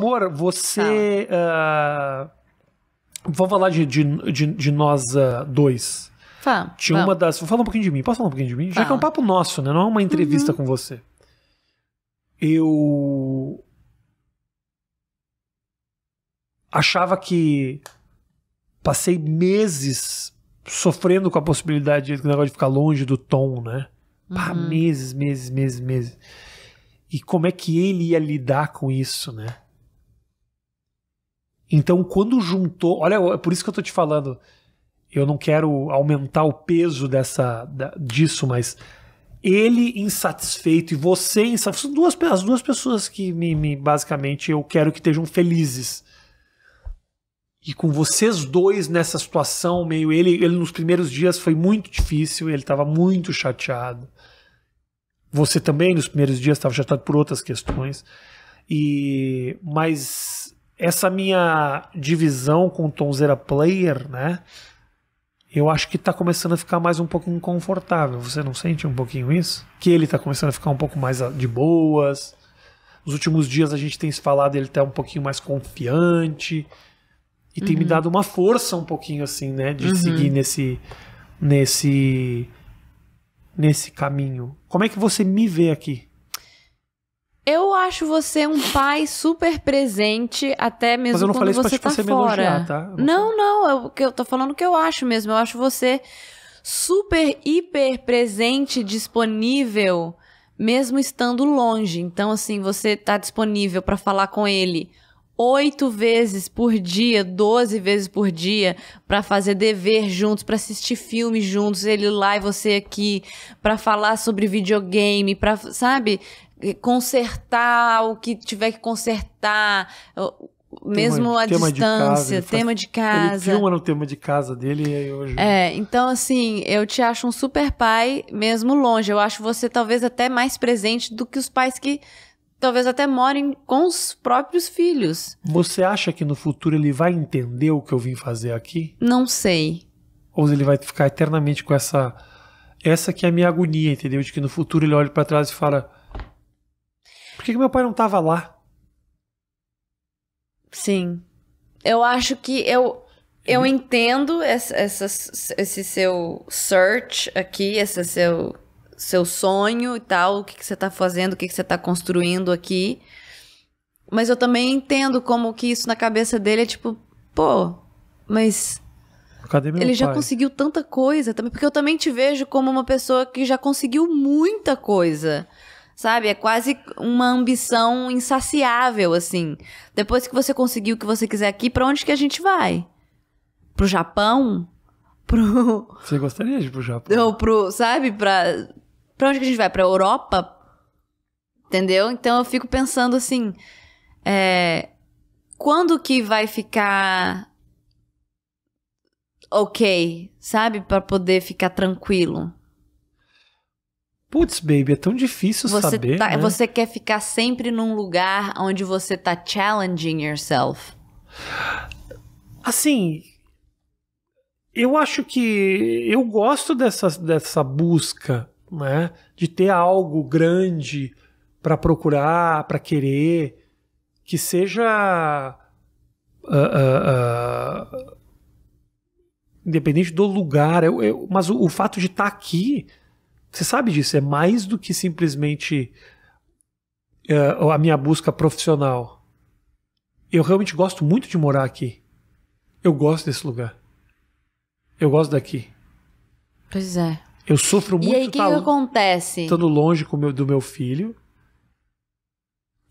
Amor, você. Ah, vamos Uh, vou falar de, de, de, de nós uh, dois. Fá, Tinha vamos. uma das. Vou falar um pouquinho de mim. Posso falar um pouquinho de mim? Fá. Já que é um papo nosso, né? Não é uma entrevista uhum. com você. Eu. Achava que. Passei meses sofrendo com a possibilidade de, negócio de ficar longe do Tom, né? Uhum. Pá, meses, meses, meses, meses. E como é que ele ia lidar com isso, né? Então, quando juntou. Olha, é por isso que eu tô te falando. Eu não quero aumentar o peso dessa da, disso, mas ele insatisfeito e você insatisfeito. São duas, as duas pessoas que me, me, basicamente eu quero que estejam felizes. E com vocês dois nessa situação, meio. Ele, ele nos primeiros dias foi muito difícil, ele estava muito chateado. Você também nos primeiros dias estava chateado por outras questões. E mas essa minha divisão com Tonzeira Player, né? Eu acho que tá começando a ficar mais um pouquinho confortável. Você não sente um pouquinho isso? Que ele tá começando a ficar um pouco mais ah, de boas. Nos últimos dias a gente tem se falado, ele tá um pouquinho mais confiante. E uhum. tem me uhum. dado uma força um pouquinho assim, né? De uhum. seguir nesse. nesse. nesse caminho. Como é que você me vê aqui? Eu acho você um pai super presente, até mesmo Mas eu não quando falei isso você pra, tá tipo, fora. Elogiar, tá? não, não, não é eu, eu tô falando o que eu acho mesmo. Eu acho você super, hiper presente, disponível, mesmo estando longe. Então, assim, você tá disponível para falar com ele oito vezes por dia, doze vezes por dia, para fazer dever juntos, para assistir filme juntos, ele lá e você aqui, para falar sobre videogame, para, sabe, eh, consertar o que tiver que consertar, mesmo tema, tema distância, de casa, tema faz, de casa. Ele filma no tema de casa dele e hoje. É, então assim, eu te acho um super pai mesmo longe. Eu acho você talvez até mais presente do que os pais que talvez até morem com os próprios filhos. Você acha que no futuro ele vai entender o que eu vim fazer aqui? Não sei. Ou ele vai ficar eternamente com essa essa que é a minha agonia, entendeu? De que no futuro ele olha para trás e fala: Por que, que meu pai não estava lá? Sim. Eu acho que eu eu uhum. entendo essa, essa, esse seu search aqui, esse seu seu sonho e tal, o que, que você está fazendo, o que, que você está construindo aqui. Mas eu também entendo como que isso na cabeça dele é tipo, pô, mas. Cadê meu ele pai? já conseguiu tanta coisa também. Porque eu também te vejo como uma pessoa que já conseguiu muita coisa. Sabe? É quase uma ambição insaciável, assim. Depois que você conseguiu o que você quiser aqui, pra onde que a gente vai? Pro Japão? Pro... Você gostaria de ir pro Japão? Ou pro, sabe, pra Pra onde que a gente vai? Pra Europa? Entendeu? Então eu fico pensando assim. É, quando que vai ficar ok, sabe? para poder ficar tranquilo. Putz, baby, é tão difícil você saber. Tá, né? Você quer ficar sempre num lugar onde você tá challenging yourself. Assim, eu acho que eu gosto dessa, dessa busca né? De ter algo grande para procurar, para querer, que seja uh, uh, uh, independente do lugar. Eu, eu, mas o, o, fato de estar tá aqui, você sabe disso, é mais do que simplesmente a minha busca profissional. Eu realmente gosto muito de morar aqui. Eu gosto desse lugar. Eu gosto daqui. Pois é. Eu sofro muito. E aí, o que, tá, acontece? Estando longe meu, do meu filho.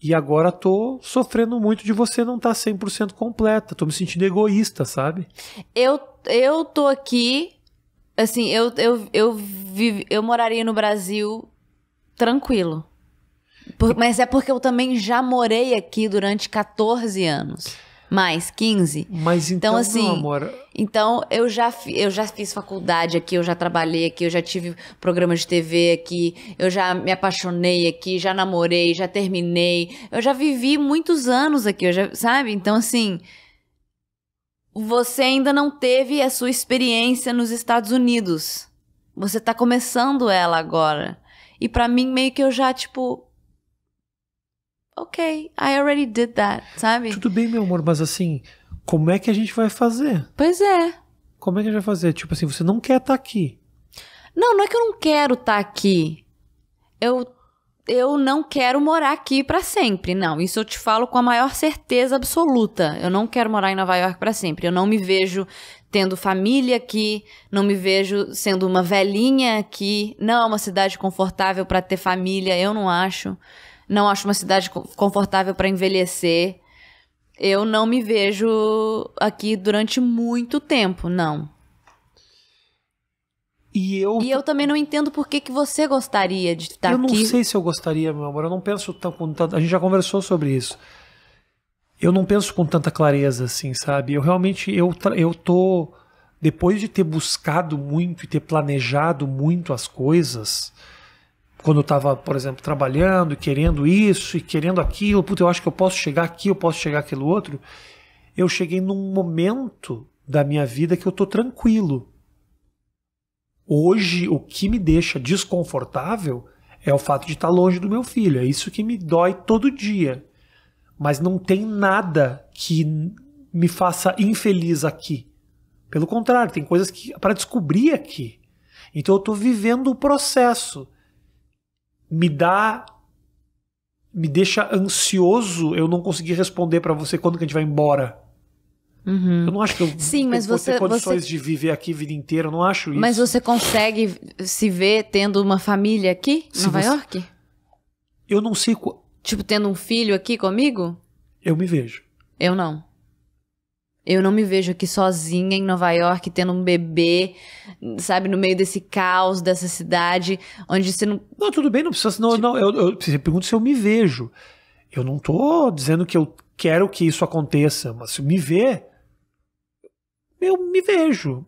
E agora tô sofrendo muito de você não estar tá 100% completa. Tô me sentindo egoísta, sabe? Eu, eu tô aqui. Assim, eu, eu, eu, eu moraria no Brasil tranquilo. Por, mas é porque eu também já morei aqui durante 14 anos mais 15. Mas então, então assim, amor. Então eu já, eu já fiz faculdade aqui, eu já trabalhei aqui, eu já tive programa de TV aqui, eu já me apaixonei aqui, já namorei, já terminei, eu já vivi muitos anos aqui, eu já, sabe? Então assim, você ainda não teve a sua experiência nos Estados Unidos. Você tá começando ela agora. E para mim meio que eu já tipo ok, I already did that, sabe? Tudo bem, meu amor, mas assim, como é que a gente vai fazer? Pois é. Como é que a gente vai fazer? Tipo assim, você não quer estar tá aqui. Não, não é que eu não quero estar tá aqui. Eu eu não quero morar aqui para sempre. Não, isso eu te falo com a maior certeza absoluta. Eu não quero morar em Nova York para sempre. Eu não me vejo tendo família aqui, não me vejo sendo uma velhinha aqui. Não é uma cidade confortável para ter família, eu não acho não acho uma cidade confortável para envelhecer. Eu não me vejo aqui durante muito tempo, não. E eu, e eu também não entendo por que, que você gostaria de estar aqui. Eu não aqui. sei se eu gostaria, meu amor. Eu não penso tão com tanta. A gente já conversou sobre isso. Eu não penso com tanta clareza, assim, sabe? Eu realmente eu eu tô depois de ter buscado muito e ter planejado muito as coisas, quando eu estava, por exemplo, trabalhando, querendo isso e querendo aquilo, puta, eu acho que eu posso chegar aqui, eu posso chegar aquilo outro, eu cheguei num momento da minha vida que eu tô tranquilo. Hoje, o que me deixa desconfortável é o fato de estar tá longe do meu filho. É isso que me dói todo dia. Mas não tem nada que me faça infeliz aqui. Pelo contrário, tem coisas que para descobrir aqui. Então eu estou vivendo o processo me dá me deixa ansioso eu não conseguir responder para você quando que a gente vai embora. Uhum. Eu não acho que eu, Sim, mas você, vou ter condições você... de viver aqui a vida inteira, eu não acho isso. Mas você consegue se ver tendo uma família aqui, em Nova você... York? Eu não sei. Tipo, tendo um filho aqui comigo? Eu me vejo. Eu não. Eu não me vejo aqui sozinha em Nova York, tendo um bebê, sabe, no meio desse caos, dessa cidade, onde você não. Não, tudo bem, não precisa. Não, não, eu, eu, você pergunta se eu me vejo. Eu não tô dizendo que eu quero que isso aconteça, mas se me ver, eu me vejo.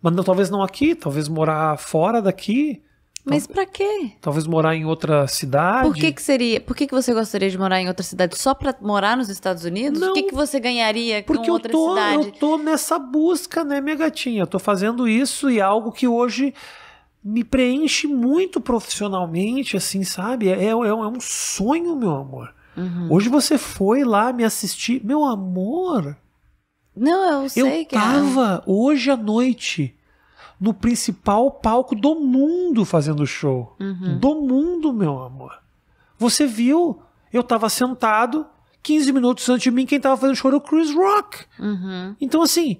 Mas não, talvez não aqui, talvez morar fora daqui. Mas para quê? Talvez morar em outra cidade. Por que, que seria? Por que, que você gostaria de morar em outra cidade só para morar nos Estados Unidos? Não, o que, que você ganharia com outra eu tô, cidade? Eu tô nessa busca, né, minha gatinha? Eu tô fazendo isso e é algo que hoje me preenche muito profissionalmente, assim, sabe? É, é, é, é um sonho, meu amor. Uhum. Hoje você foi lá me assistir, meu amor. Não, eu sei eu que. Eu é. tava é. hoje à noite no principal palco do mundo fazendo show. Uhum. Do mundo, meu amor. Você viu? Eu tava sentado, 15 minutos antes de mim, quem tava fazendo show era o Chris Rock. Uhum. Então, assim,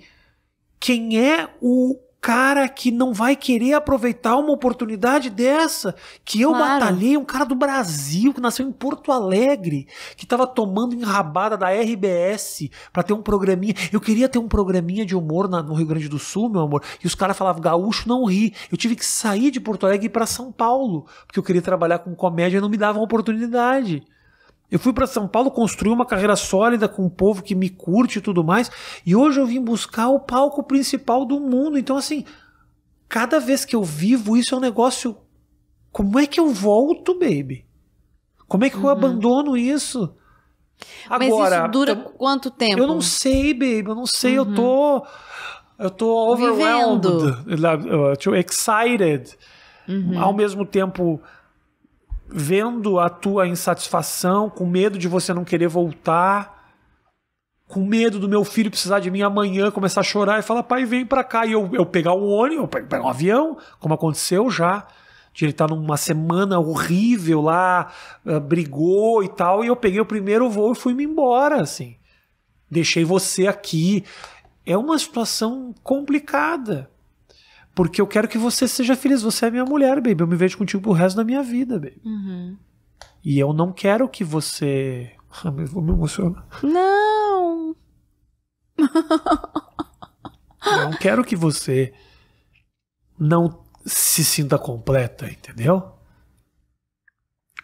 quem é o cara que não vai querer aproveitar uma oportunidade dessa? Que eu claro. batalhei, um cara do Brasil que nasceu em Porto Alegre, que estava tomando enrabada da RBS para ter um programinha. Eu queria ter um programinha de humor na, no Rio Grande do Sul, meu amor, e os caras falavam gaúcho não ri. Eu tive que sair de Porto Alegre e ir para São Paulo, porque eu queria trabalhar com comédia e não me davam oportunidade. Eu fui para São Paulo construir uma carreira sólida com um povo que me curte e tudo mais. E hoje eu vim buscar o palco principal do mundo. Então, assim, cada vez que eu vivo isso é um negócio. Como é que eu volto, baby? Como é que uhum. eu abandono isso? Agora, Mas isso dura eu, quanto tempo? Eu não sei, baby. Eu não sei. Uhum. Eu tô. Eu tô overwhelmed. Vivendo. Excited. Uhum. Ao mesmo tempo vendo a tua insatisfação, com medo de você não querer voltar, com medo do meu filho precisar de mim amanhã, começar a chorar e falar, pai, vem para cá. E eu, eu pegar um ônibus, eu pegar um avião, como aconteceu já. De ele estar tá numa semana horrível lá, ah, brigou e tal, e eu peguei o primeiro voo e fui-me embora, assim. Deixei você aqui. É uma situação complicada. Porque eu quero que você seja feliz. Você é minha mulher, baby. Eu me vejo contigo pro resto da minha vida, baby. Uhum. E eu não quero que você. vou me emocionar. Não! eu não quero que você não se sinta completa, entendeu?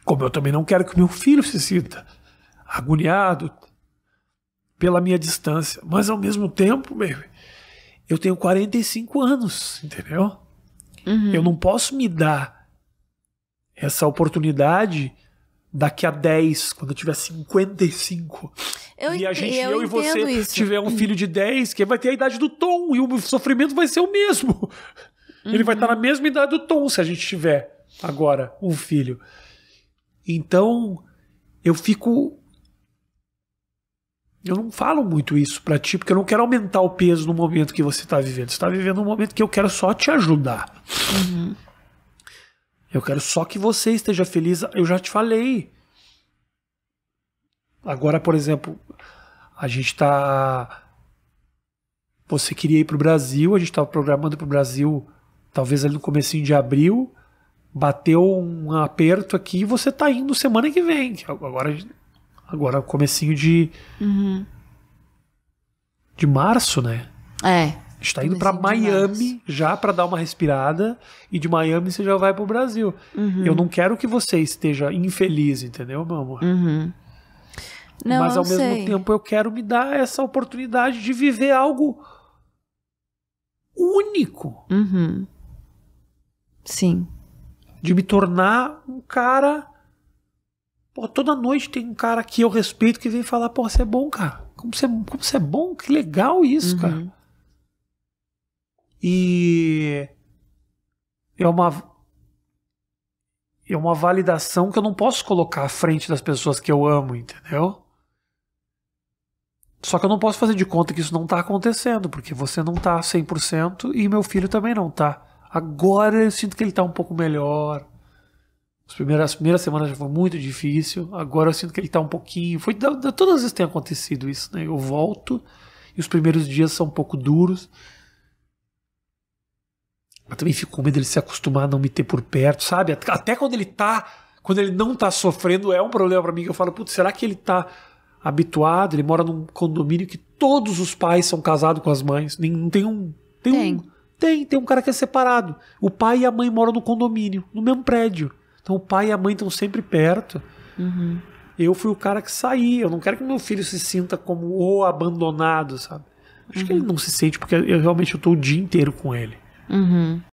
Como eu também não quero que meu filho se sinta agoniado pela minha distância. Mas ao mesmo tempo, baby, eu tenho 45 anos, entendeu? Uhum. Eu não posso me dar essa oportunidade daqui a 10, quando eu tiver 55. Eu e a gente, eu, eu e você, isso. tiver um filho de 10, que vai ter a idade do Tom e o sofrimento vai ser o mesmo. Uhum. Ele vai estar uhum. na mesma idade do Tom se a gente tiver agora um filho. Então, eu fico eu não falo muito isso para ti, porque eu não quero aumentar o peso no momento que você está vivendo. Você está vivendo um momento que eu quero só te ajudar. Uhum. Eu quero só que você esteja feliz. Eu já te falei. Agora, por exemplo, a gente está. Você queria ir pro Brasil, a gente estava programando pro Brasil, talvez ali no comecinho de abril. Bateu um aperto aqui e você está indo semana que vem. Agora a gente agora comecinho de uhum. de março, né? É. Está indo para Miami já para dar uma respirada e de Miami você já vai para o Brasil. Uhum. Eu não quero que você esteja infeliz, entendeu, meu amor? Uhum. Não, Mas ao mesmo sei. tempo eu quero me dar essa oportunidade de viver algo único. Uhum. Sim. De me tornar um cara Pô, toda noite tem um cara que eu respeito que vem falar, pô, você é bom, cara. Como você, é, como você é bom, que legal isso, uhum. cara. E é uma é uma validação que eu não posso colocar à frente das pessoas que eu amo, entendeu? Só que eu não posso fazer de conta que isso não está acontecendo, porque você não tá 100% e meu filho também não tá. Agora eu sinto que ele tá um pouco melhor. As primeiras, as primeiras semanas já foi muito difícil. Agora eu sinto que ele tá um pouquinho. Foi da, da, todas as vezes tem acontecido isso, né? Eu volto e os primeiros dias são um pouco duros. Mas também fico com medo dele se acostumar a não me ter por perto, sabe? Até quando ele tá. Quando ele não tá sofrendo, é um problema para mim que eu falo, putz, será que ele tá habituado? Ele mora num condomínio que todos os pais são casados com as mães. Nem, não tem um. Tem, tem. Um, tem, tem um cara que é separado. O pai e a mãe moram no condomínio, no mesmo prédio. Então o pai e a mãe estão sempre perto. Uhum. Eu fui o cara que saí. Eu não quero que meu filho se sinta como o abandonado, sabe? Acho uhum. que ele não se sente porque eu realmente estou o dia inteiro com ele. Uhum.